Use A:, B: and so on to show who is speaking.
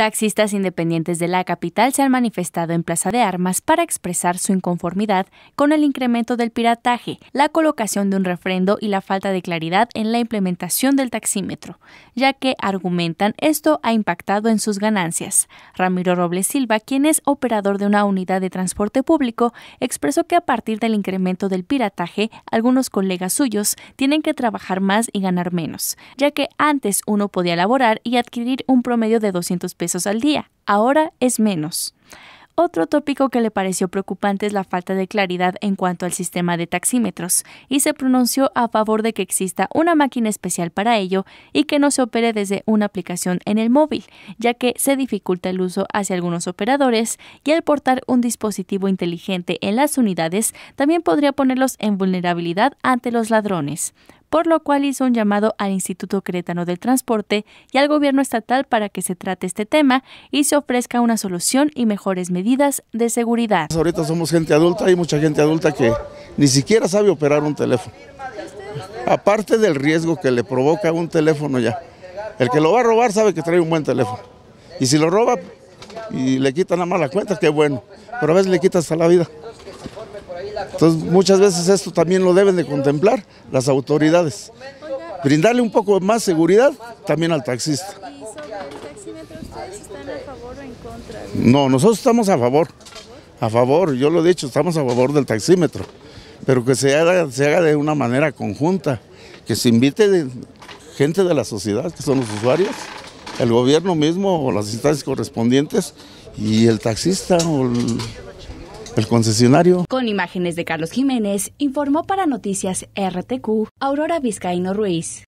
A: Taxistas independientes de la capital se han manifestado en Plaza de Armas para expresar su inconformidad con el incremento del pirataje, la colocación de un refrendo y la falta de claridad en la implementación del taxímetro, ya que argumentan esto ha impactado en sus ganancias. Ramiro Robles Silva, quien es operador de una unidad de transporte público, expresó que a partir del incremento del pirataje, algunos colegas suyos tienen que trabajar más y ganar menos, ya que antes uno podía laborar y adquirir un promedio de 200 pesos al día. Ahora es menos. Otro tópico que le pareció preocupante es la falta de claridad en cuanto al sistema de taxímetros, y se pronunció a favor de que exista una máquina especial para ello y que no se opere desde una aplicación en el móvil, ya que se dificulta el uso hacia algunos operadores y al portar un dispositivo inteligente en las unidades también podría ponerlos en vulnerabilidad ante los ladrones por lo cual hizo un llamado al Instituto Cretano del Transporte y al gobierno estatal para que se trate este tema y se ofrezca una solución y mejores medidas de seguridad. Pues
B: ahorita somos gente adulta, hay mucha gente adulta que ni siquiera sabe operar un teléfono. Aparte del riesgo que le provoca un teléfono ya. El que lo va a robar sabe que trae un buen teléfono. Y si lo roba y le quitan la mala cuenta, qué bueno. Pero a veces le quita hasta la vida. Entonces muchas veces esto también lo deben de contemplar las autoridades. Brindarle un poco más seguridad también al taxista. No, nosotros estamos a favor. A favor, yo lo he dicho, estamos a favor del taxímetro. Pero que se haga, se haga de una manera conjunta, que se invite gente de la sociedad, que son los usuarios, el gobierno mismo o las instancias correspondientes y el taxista o el el concesionario.
A: Con imágenes de Carlos Jiménez, informó para Noticias RTQ Aurora Vizcaíno Ruiz.